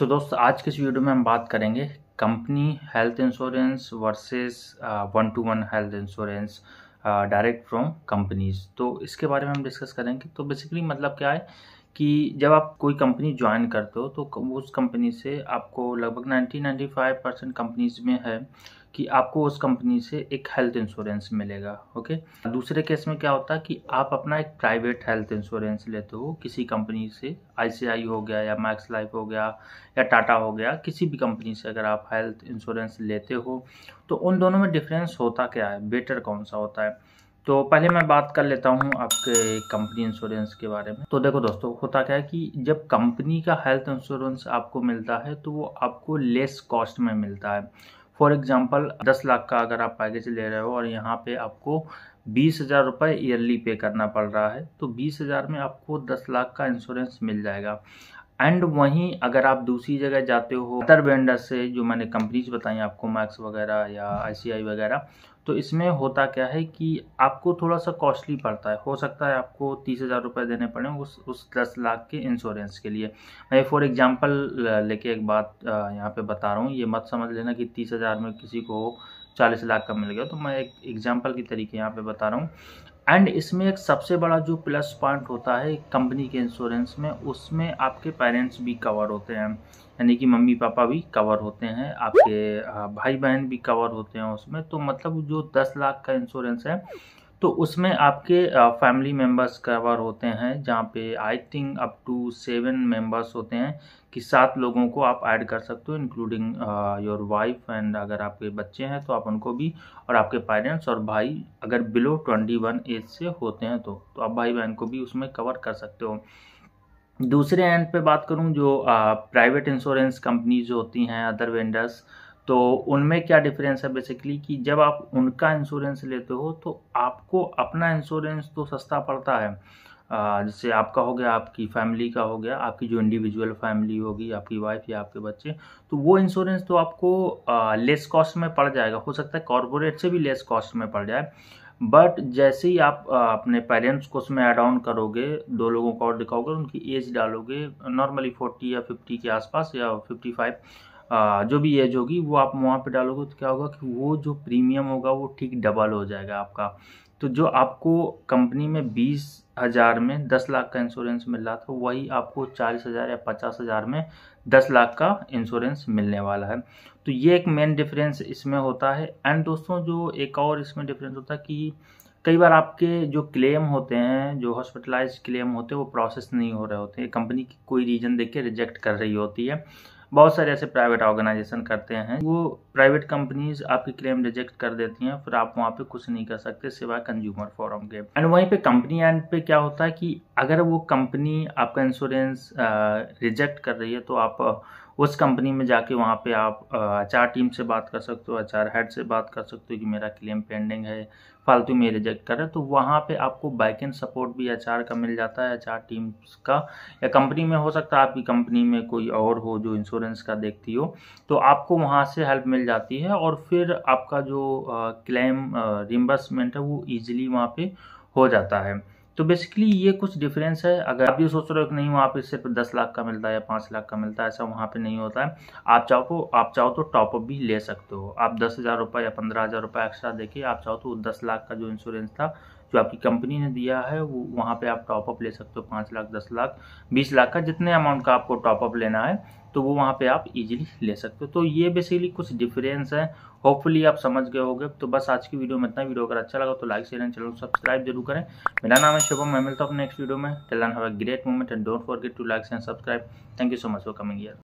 तो दोस्त आज के इस वीडियो में हम बात करेंगे company health insurance versus one to one health insurance direct from companies तो इसके बारे में हम डिस्कस करेंगे तो बेसिकली मतलब क्या है कि जब आप कोई कंपनी ज्वाइन करते हो तो उस कंपनी से आपको लगभग ninety ninety five percent companies में है कि आपको उस कंपनी से एक हेल्थ इंश्योरेंस मिलेगा ओके दूसरे केस में क्या होता है कि आप अपना एक प्राइवेट हेल्थ इंश्योरेंस लेते हो किसी कंपनी से आई हो गया या मैक्स लाइफ हो गया या टाटा हो गया किसी भी कंपनी से अगर आप हेल्थ इंश्योरेंस लेते हो तो उन दोनों में डिफरेंस होता क्या है बेटर कौन सा होता है तो पहले मैं बात कर लेता हूँ आपके कंपनी इंश्योरेंस के बारे में तो देखो दोस्तों होता क्या है कि जब कंपनी का हेल्थ इंश्योरेंस आपको मिलता है तो वो आपको लेस कॉस्ट में मिलता है फॉर एग्जांपल दस लाख का अगर आप पैकेज ले रहे हो और यहाँ पे आपको बीस हज़ार रुपये ईयरली पे करना पड़ रहा है तो बीस हज़ार में आपको दस लाख का इंश्योरेंस मिल जाएगा एंड वहीं अगर आप दूसरी जगह जाते हो अदर वेंडर से जो मैंने कंपनीज बताई आपको मैक्स वगैरह या आईसीआई वगैरह तो इसमें होता क्या है कि आपको थोड़ा सा कॉस्टली पड़ता है हो सकता है आपको तीस हज़ार रुपये देने पड़े उस उस दस लाख के इंश्योरेंस के लिए मैं फॉर एग्जांपल लेके एक बात यहाँ पे बता रहा हूँ ये मत समझ लेना कि तीस हज़ार में किसी को चालीस लाख का मिल गया तो मैं एक एग्जाम्पल के तरीके यहाँ पे बता रहा हूँ एंड इसमें एक सबसे बड़ा जो प्लस पॉइंट होता है कंपनी के इंश्योरेंस में उसमें आपके पेरेंट्स भी कवर होते हैं यानी कि मम्मी पापा भी कवर होते हैं आपके भाई बहन भी कवर होते हैं उसमें तो मतलब जो दस लाख का इंश्योरेंस है तो उसमें आपके फैमिली मेम्बर्स कवर होते हैं जहाँ पे I think up to seven members होते हैं कि सात लोगों को आप ऐड कर सकते हो इंक्लूडिंग योर वाइफ एंड अगर आपके बच्चे हैं तो आप उनको भी और आपके पेरेंट्स और भाई अगर बिलो ट्वेंटी वन एज से होते हैं तो, तो आप भाई बहन को भी उसमें कवर कर सकते हो दूसरे एंड पे बात करूँ जो प्राइवेट इंश्योरेंस कंपनीज होती हैं अदर वेंडर्स तो उनमें क्या डिफरेंस है बेसिकली कि जब आप उनका इंश्योरेंस लेते हो तो आपको अपना इंश्योरेंस तो सस्ता पड़ता है जैसे आपका हो गया आपकी फैमिली का हो गया आपकी जो इंडिविजुअल फैमिली होगी आपकी वाइफ या आपके बच्चे तो वो इंश्योरेंस तो आपको लेस कॉस्ट में पड़ जाएगा हो सकता है कॉरपोरेट से भी लेस कॉस्ट में पड़ जाए बट जैसे ही आप अपने पेरेंट्स को उसमें एड ऑन करोगे दो लोगों को और दिखाओगे उनकी एज डालोगे नॉर्मली फोर्टी या फिफ्टी के आसपास या फिफ्टी फाइव जो भी एज होगी वो आप वहाँ पे डालोगे तो क्या होगा कि वो जो प्रीमियम होगा वो ठीक डबल हो जाएगा आपका तो जो आपको कंपनी में बीस हज़ार में दस लाख का इंश्योरेंस मिल रहा था वही आपको चालीस हज़ार या पचास हज़ार में दस लाख का इंश्योरेंस मिलने वाला है तो ये एक मेन डिफरेंस इसमें होता है एंड दोस्तों जो एक और इसमें डिफरेंस होता है कि कई बार आपके जो क्लेम होते हैं जो हॉस्पिटलाइज क्लेम होते हैं वो प्रोसेस नहीं हो रहे होते हैं कंपनी की कोई रीज़न देख के रिजेक्ट कर रही होती है बहुत सारे ऐसे प्राइवेट ऑर्गेनाइजेशन करते हैं वो प्राइवेट कंपनीज आपकी क्लेम रिजेक्ट कर देती हैं फिर आप वहाँ पे कुछ नहीं कर सकते सिवाय कंज्यूमर फोरम के एंड वहीं पे कंपनी एंड पे क्या होता है कि अगर वो कंपनी आपका इंश्योरेंस रिजेक्ट कर रही है तो आप उस कंपनी में जाके वहाँ पे आप अचार टीम से बात कर सकते हो अचार हेड से बात कर सकते हो कि मेरा क्लेम पेंडिंग है फालतू में रिजेक्ट कर रहे तो वहाँ पे आपको बैक एंड सपोर्ट भी अचार का मिल जाता है अचार टीम्स का या कंपनी में हो सकता है आपकी कंपनी में कोई और हो जो इंश्योरेंस का देखती हो तो आपको वहाँ से हेल्प मिल जाती है और फिर आपका जो क्लेम रिम्बर्समेंट है वो ईजिली वहाँ पर हो जाता है तो बेसिकली ये कुछ डिफरेंस है अगर आप ये सोच रहे हो कि नहीं वहाँ पे सिर्फ दस लाख का मिलता है या पाँच लाख का मिलता है ऐसा वहाँ पे नहीं होता है आप चाहो तो आप चाहो तो टॉपअप भी ले सकते हो आप दस हज़ार रुपये या पंद्रह हज़ार रुपये एक्स्ट्रा देखिए आप चाहो तो दस लाख का जो इंश्योरेंस था जो आपकी कंपनी ने दिया है वो वहाँ पे आप टॉपअप ले सकते हो पाँच लाख दस लाख बीस लाख का जितने अमाउंट का आपको टॉपअप लेना है तो वो वहाँ पे आप इजीली ले सकते हो तो ये बेसिकली कुछ डिफरेंस है होपफुली आप समझ गए होंगे तो बस आज की वीडियो में इतना वीडियो अगर अच्छा लगा तो like share and channel subscribe जरूर करें मेरा नाम है शुभम मैं मिलता हूँ नेक्स्ट वीडियो में till then have a great moment and don't forget to like and subscribe thank you so much for coming year